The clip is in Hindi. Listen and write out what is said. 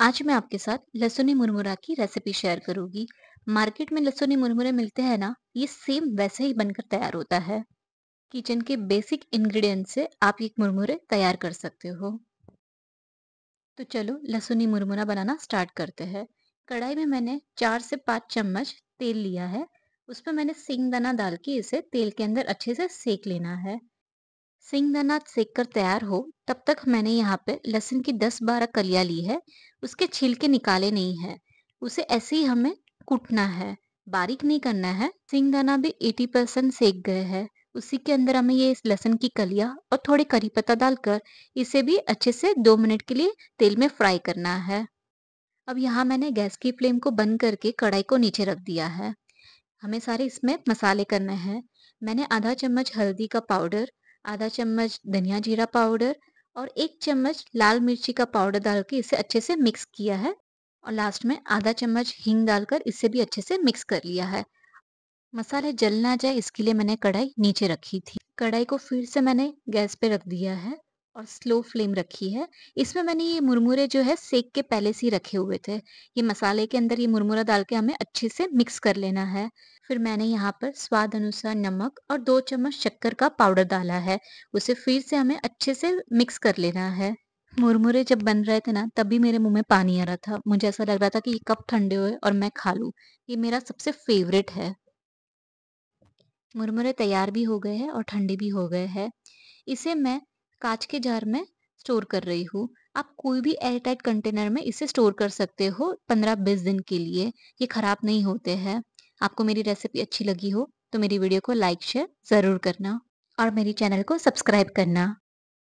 आज मैं आपके साथ लहसुनी मुरमुरा की रेसिपी शेयर करूंगी मार्केट में लहसुनी मुरमुरे मिलते हैं ना ये सेम वैसे ही बनकर तैयार होता है किचन के बेसिक इंग्रेडिएंट से आप एक मुरमुरे तैयार कर सकते हो तो चलो लहसुनी मुरमुरा बनाना स्टार्ट करते हैं कढ़ाई में मैंने चार से पाँच चम्मच तेल लिया है उसमें मैंने दाना डाल के इसे तेल के अंदर अच्छे से सेक लेना है सिंगदाना सेक कर तैयार हो तब तक मैंने यहाँ पे लहसुन की 10-12 कलियाँ ली है उसके छिलके निकाले नहीं है उसे ऐसे ही हमें कूटना है बारीक नहीं करना है सिंगदाना भी 80 परसेंट सेक गए हैं उसी के अंदर हमें ये लहसुन की कलियाँ और थोड़े करी पत्ता डालकर इसे भी अच्छे से दो मिनट के लिए तेल में फ्राई करना है अब यहाँ मैंने गैस की फ्लेम को बंद करके कढ़ाई को नीचे रख दिया है हमें सारे इसमें मसाले करने हैं मैंने आधा चम्मच हल्दी का पाउडर आधा चम्मच धनिया जीरा पाउडर और एक चम्मच लाल मिर्ची का पाउडर डाल के इसे अच्छे से मिक्स किया है और लास्ट में आधा चम्मच हींग डालकर इसे भी अच्छे से मिक्स कर लिया है मसाले जल ना जाए इसके लिए मैंने कढ़ाई नीचे रखी थी कढ़ाई को फिर से मैंने गैस पे रख दिया है और स्लो फ्लेम रखी है इसमें मैंने ये मुरमुरे जो है सेक के पहले से ही रखे हुए थे ये मसाले के अंदर ये मुरमुरा डाल के हमें अच्छे से मिक्स कर लेना है फिर मैंने यहाँ पर स्वाद अनुसार नमक और दो चम्मच शक्कर का पाउडर डाला है उसे फिर से हमें अच्छे से मिक्स कर लेना है मुरमुरे जब बन रहे थे ना तभी मेरे मुंह में पानी आ रहा था मुझे ऐसा लग रहा था कि ये कब ठंडे हुए और मैं खा लूँ ये मेरा सबसे फेवरेट है मुरमुरे तैयार भी हो गए हैं और ठंडे भी हो गए हैं इसे मैं कांच के जार में स्टोर कर रही हूँ आप कोई भी एयरटाइट कंटेनर में इसे स्टोर कर सकते हो पंद्रह बीस दिन के लिए ये ख़राब नहीं होते हैं आपको मेरी रेसिपी अच्छी लगी हो तो मेरी वीडियो को लाइक शेयर ज़रूर करना और मेरी चैनल को सब्सक्राइब करना